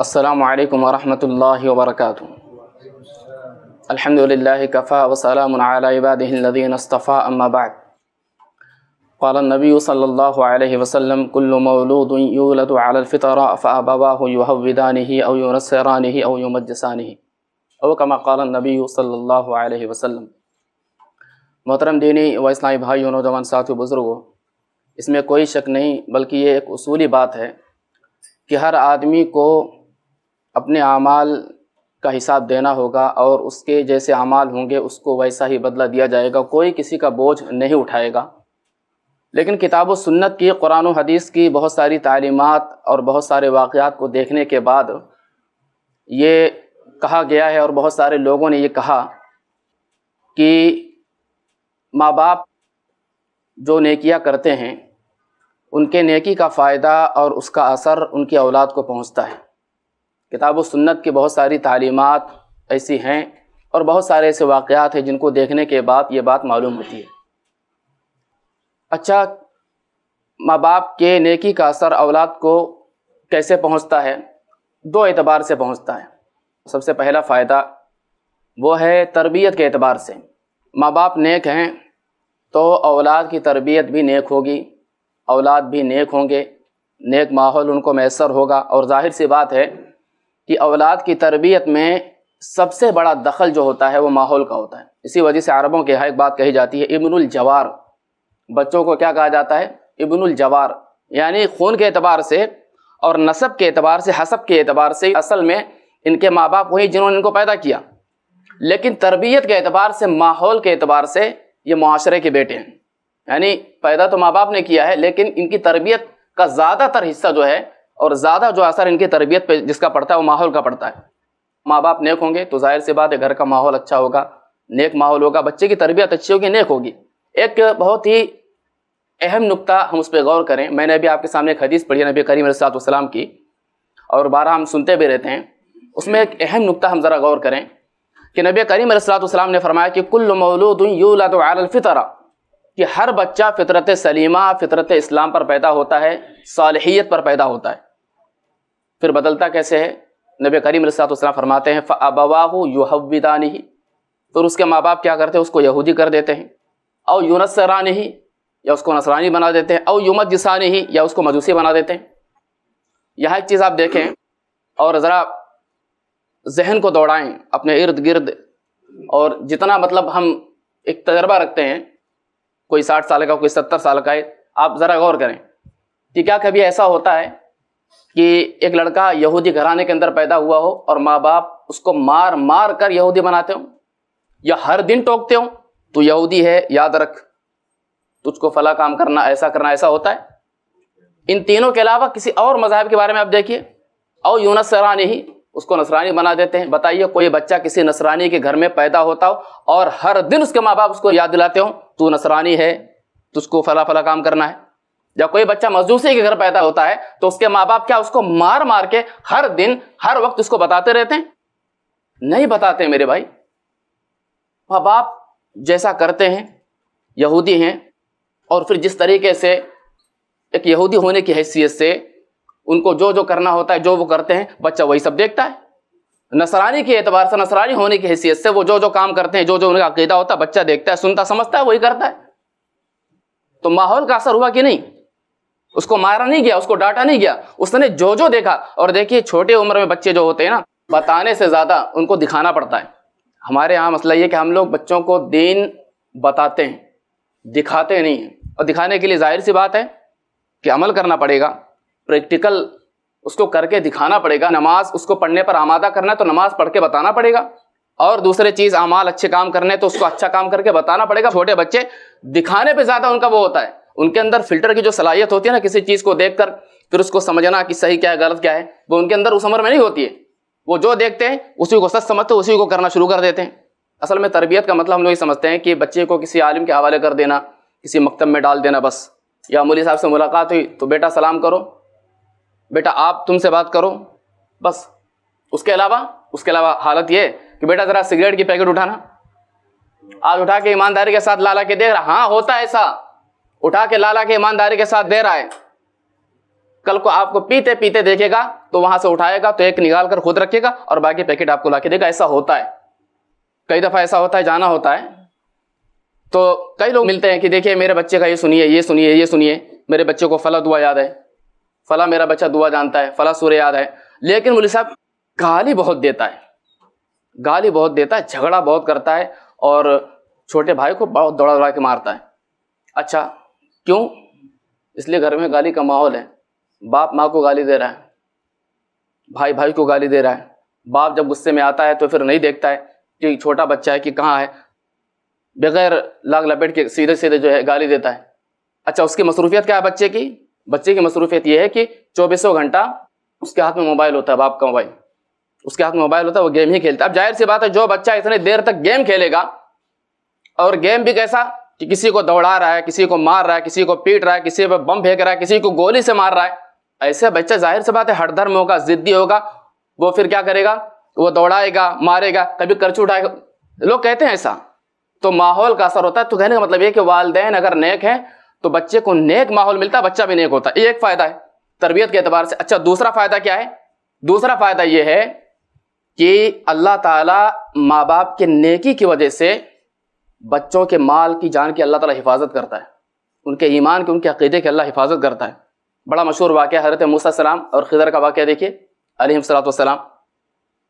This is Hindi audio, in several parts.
السلام عليكم ورحمة الله وبركاته الحمد لله كفى وسلام على عباده الذين कफ़ा أما بعد قال النبي صلى الله عليه وسلم كل مولود يولد على الفطرة فأبواه يهودانه أو ينصرانه أو يمجسانه أو كما قال النبي صلى الله عليه وسلم मोहतरम दीनी व इस्लामी نوجوان नौजवान साथियों اس میں کوئی شک نہیں بلکہ یہ ایک اصولی بات ہے کہ ہر آدمی کو अपने अमाल का हिसाब देना होगा और उसके जैसे अमाल होंगे उसको वैसा ही बदला दिया जाएगा कोई किसी का बोझ नहीं उठाएगा लेकिन किताब व सुन्नत की कुरान हदीस की बहुत सारी तालीमत और बहुत सारे वाक़ात को देखने के बाद ये कहा गया है और बहुत सारे लोगों ने ये कहा कि माँ बाप जो नेकिया करते हैं उनके नेकी का फ़ायदा और उसका असर उनकी औलाद को पहुँचता है किताब सुन्नत की बहुत सारी तालीमत ऐसी हैं और बहुत सारे ऐसे वाक़ात हैं जिनको देखने के बाद ये बात मालूम होती है अच्छा माँ बाप के नेकी का असर औलाद को कैसे पहुँचता है दो एतबार से पहुँचता है सबसे पहला फ़ायदा वो है तरबियत के अतबार से माँ बाप नेक हैं तो औलाद की तरबियत भी नेक होगी औलाद भी नेक होंगे नेक माहौल उनको मैसर होगा और जाहिर सी बात है कि औलाद की तरबियत में सबसे बड़ा दखल जो होता है वो माहौल का होता है इसी वजह से अरबों के यहाँ एक बात कही जाती है इबनुल जवार बच्चों को क्या कहा जाता है इबनुल जवार यानी खून के अतबार से और नसब के अतबार से हसब के अतबार से असल में इनके माँ बाप वही जिन्होंने इनको पैदा किया लेकिन तरबियत के अतबार से माहौल के अतबार से ये माशरे के बेटे हैं यानी पैदा तो माँ बाप ने किया है लेकिन इनकी तरबियत का ज़्यादातर हिस्सा जो है और ज़्यादा जो असर इनकी तरबियत पर जिसका पड़ता है वो माहौल का पड़ता है माँ बाप नेक होंगे तो जाहिर सी बात है घर का माहौल अच्छा होगा नेक माहौल होगा बच्चे की तरबियत अच्छी होगी नेक होगी एक बहुत ही अहम नुकता हम उस पर गौर करें मैंने अभी आपके सामने एक हदीस पढ़ी नबी करीम सातम की और बारह हम सुनते भी रहते हैं उसमें एक अहम नुकता हम ज़रा गौर करें कि नबी करीम सलाम ने फरमाया कि कुल मौलूद यूलफ़ितरा कि हर बच्चा फितरत सलीमा फितरत इस्लाम पर पैदा होता है सालहियत पर पैदा होता है फिर बदलता कैसे है नबी करीम रसातम फरमाते हैं फ़बाहू नहीं फिर उसके माँ बाप क्या करते हैं उसको यहूदी कर देते हैं और यूनसरा ही या उसको नसरानी बना देते हैं और युमत जिसा ही या उसको मजूसी बना देते हैं यह एक चीज़ आप देखें और ज़रा जहन को दौड़ाएँ अपने इर्द गिर्द और जितना मतलब हम एक तजर्बा रखते हैं कोई साठ साल का कोई सत्तर साल का है आप ज़रा गौर करें कि क्या कभी ऐसा होता है कि एक लड़का यहूदी घराने के अंदर पैदा हुआ हो और माँ बाप उसको मार मार कर यहूदी बनाते हो या हर दिन टोकते हो तो यहूदी है याद रख तुझको फला काम करना ऐसा करना ऐसा होता है इन तीनों के अलावा किसी और मज़ाहब के बारे में आप देखिए और यूनस सरानी ही उसको नसरानी बना देते हैं बताइए कोई बच्चा किसी नसरानी के घर में पैदा होता हो और हर दिन उसके माँ बाप उसको याद दिलाते हो तू नसरानी है तो उसको फला फला काम करना है जब कोई बच्चा मजदूसी के घर पैदा होता है तो उसके माँ बाप क्या उसको मार मार के हर दिन हर वक्त उसको बताते रहते हैं नहीं बताते मेरे भाई माँ बाप जैसा करते हैं यहूदी हैं और फिर जिस तरीके से एक यहूदी होने की हैसियत से उनको जो जो करना होता है जो वो करते हैं बच्चा वही सब देखता है नसरानी के एतबार से नसरानी होने की हैसियत से वो जो जो काम करते हैं जो जो उनका अकीदा होता है बच्चा देखता है सुनता समझता है वही करता है तो माहौल का असर हुआ कि नहीं उसको मारा नहीं गया उसको डांटा नहीं गया उसने जो जो देखा और देखिए छोटे उम्र में बच्चे जो होते हैं ना बताने से ज़्यादा उनको दिखाना पड़ता है हमारे यहाँ मसला ये कि हम लोग बच्चों को दीन बताते हैं दिखाते नहीं और दिखाने के लिए जाहिर सी बात है कि अमल करना पड़ेगा प्रैक्टिकल उसको करके दिखाना पड़ेगा नमाज उसको पढ़ने पर आमादा करना है तो नमाज पढ़ के बताना पड़ेगा और दूसरे चीज़ अमाल अच्छे काम करने तो उसको अच्छा काम करके बताना पड़ेगा छोटे बच्चे दिखाने पे ज़्यादा उनका वो होता है उनके अंदर फिल्टर की जो सलाहियत होती है ना किसी चीज़ को देख कर फिर उसको समझना कि सही क्या है गलत क्या है वो उनके अंदर उस उम्र में नहीं होती है वो जो देखते हैं उसी को सच समझते उसी को करना शुरू कर देते हैं असल में तरबियत का मतलब हम लोग ये समझते हैं कि बच्चे को किसी आलिम के हवाले कर देना किसी मकतब में डाल देना बस या मौली साहब से मुलाकात हुई तो बेटा सलाम करो बेटा आप तुमसे बात करो बस उसके अलावा उसके अलावा हालत ये कि बेटा ज़रा सिगरेट की पैकेट उठाना आज उठा के ईमानदारी के साथ लाला के दे रहा हाँ होता है ऐसा उठा के लाला के ईमानदारी के साथ दे रहा है कल को आपको पीते पीते देखेगा तो वहां से उठाएगा तो एक निकाल कर खुद रखेगा और बाकी पैकेट आपको ला के देगा ऐसा होता है कई दफ़ा ऐसा होता है जाना होता है तो कई लोग मिलते हैं कि देखिए मेरे बच्चे का ये सुनिए ये सुनिए ये सुनिए मेरे बच्चे को फलत हुआ याद है फला मेरा बच्चा दुआ जानता है फला सूर्य याद है लेकिन मुली साहब गाली बहुत देता है गाली बहुत देता है झगड़ा बहुत करता है और छोटे भाई को बहुत दौड़ा दौड़ा के मारता है अच्छा क्यों इसलिए घर में गाली का माहौल है बाप माँ को गाली दे रहा है भाई भाई को गाली दे रहा है बाप जब गुस्से में आता है तो फिर नहीं देखता है कि छोटा बच्चा है कि कहाँ है बगैर लाग लपेट के सीधे सीधे जो है गाली देता है अच्छा उसकी मसरूफियत क्या है बच्चे की बच्चे की मसरूफियत यह है कि चौबीसों घंटा उसके हाथ में मोबाइल होता है बाप का मोबाइल उसके हाथ में मोबाइल होता है वो गेम ही खेलता है अब जाहिर सी बात है जो बच्चा इतने देर तक गेम खेलेगा और गेम भी कैसा कि किसी को दौड़ा रहा है किसी को मार रहा है किसी को पीट रहा है किसी पर बम फेंक रहा है किसी को गोली से मार रहा है ऐसे बच्चा जाहिर सी बात है हर धर्म होगा जिद्दी होगा वो फिर क्या करेगा वो दौड़ाएगा मारेगा कभी कर्च उठाएगा लोग कहते हैं ऐसा तो माहौल का असर होता है तो कहने का मतलब ये कि वालदेन अगर नेक हैं तो बच्चे को नेक माहौल मिलता है बच्चा भी नेक होता है ये एक फ़ायदा है तरबियत के अतबार से अच्छा दूसरा फ़ायदा क्या है दूसरा फ़ायदा ये है कि अल्लाह ताला माँ बाप के नेकी की वजह से बच्चों के माल की जान की अल्लाह ताला हिफाजत करता है उनके ईमान के उनके अकीदे की अल्लाह हिफाजत करता है बड़ा मशहूर वाक़ हजरत मूसा सलाम और खिदर का वाक़ देखिए अलीसलाम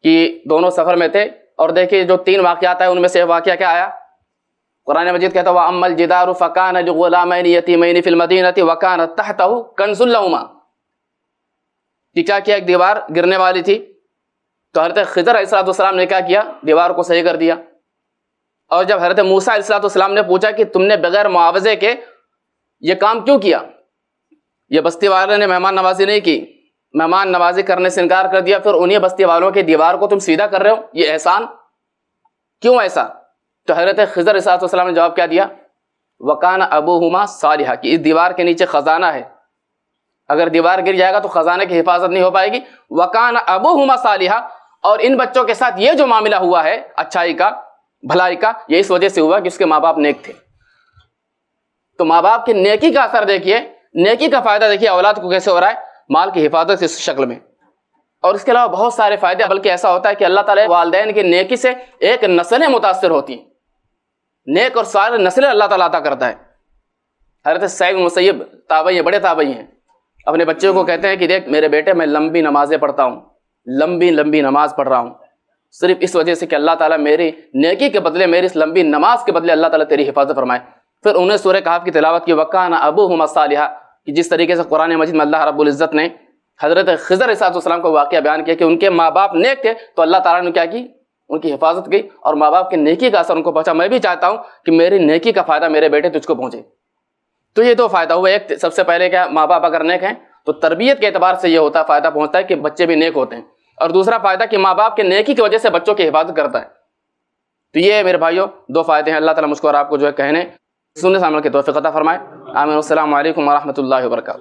कि दोनों सफ़र में थे और देखिए जो तीन वाक़ है उनमें से वाक़ क्या आया कुरान मजीद कहता हुआ अमल जिदार फ़कान जो गुलामैन यतीमैन फिल्मदीनती वकान तहता कंसुल्लमा कि क्या किया एक दीवार गिरने वाली थी तो हरत खजर असलातम ने क्या किया दीवार को सही कर दिया और जब हरत मूसा असलातम ने पूछा कि तुमने बगैर मुआवजे के ये काम क्यों किया ये बस्ती वालों ने मेहमान नवाजी नहीं की मेहमान नवाजी करने से इनकार कर दिया फिर उन्हीं बस्ती वालों की दीवार को तुम सीधा कर रहे हो ये एहसान क्यों ऐसा तो हजरत खजर सलाम ने जवाब क्या दिया वकान अबू हुमा सालिहा कि इस दीवार के नीचे ख़जाना है अगर दीवार गिर जाएगा तो ख़जाने की हिफाजत नहीं हो पाएगी वकान अबू हुमा सालिहा और इन बच्चों के साथ ये जो मामला हुआ है अच्छाई का भलाई का ये इस वजह से हुआ कि उसके माँ बाप नेक थे तो माँ बाप के नेकी का असर देखिए नेकी का फ़ायदा देखिए औलाद को कैसे हो रहा है माल की हिफाजत इस शक्ल में और इसके अलावा बहुत सारे फ़ायदे बल्कि ऐसा होता है कि अल्लाह ताला वालदेन की नेकी से एक नस्लें मुतासर होती हैं नेक और सारे नस्लें अल्लाह ताला अता करता है हजरत सैब मुसैब ताबई हैं बड़े ताबई हैं अपने बच्चों को कहते हैं कि देख मेरे बेटे मैं लंबी नमाज़ें पढ़ता हूँ लंबी लंबी नमाज़ पढ़ रहा हूँ सिर्फ इस वजह से कि अल्लाह ताला मेरी नेकी के बदले मेरी इस लंबी नमाज के बदले अल्लाह ताला तेरी हिफाजत फरमाए फिर उन्हें सूर्य कहाब की तिलावत की ना अबू हम सालिहा कि जिस तरीके से कुरान मजिद में अल्लाह रबुल्ज़त ने हज़रत खजर इसातम का वाक़ बयान किया कि उनके माँ बाप नेक थे तो अल्लाह ताली ने क्या की उनकी हिफाजत की और माँ बाप के नेकी का असर उनको पहुँचा मैं भी चाहता हूँ कि मेरी नेकी का फ़ायदा मेरे बेटे तुझको पहुँचे तो ये दो फ़ायदा हुआ एक सबसे पहले क्या माँ बाप अगर नेक हैं तो तरबियत के अतबार से ये होता है फ़ायदा पहुँचता है कि बच्चे भी नेक होते हैं और दूसरा फ़ायदा कि माँ बाप के नेकी की वजह से बच्चों की हिफाजत करता है तो ये मेरे भाइयों दो फ़ायदे हैं अल्लाह ताला मुझको और आपको जो है कहने सुनने सामने के तोफ़ी फ़रमाए आमिर अल्लाम वरहमल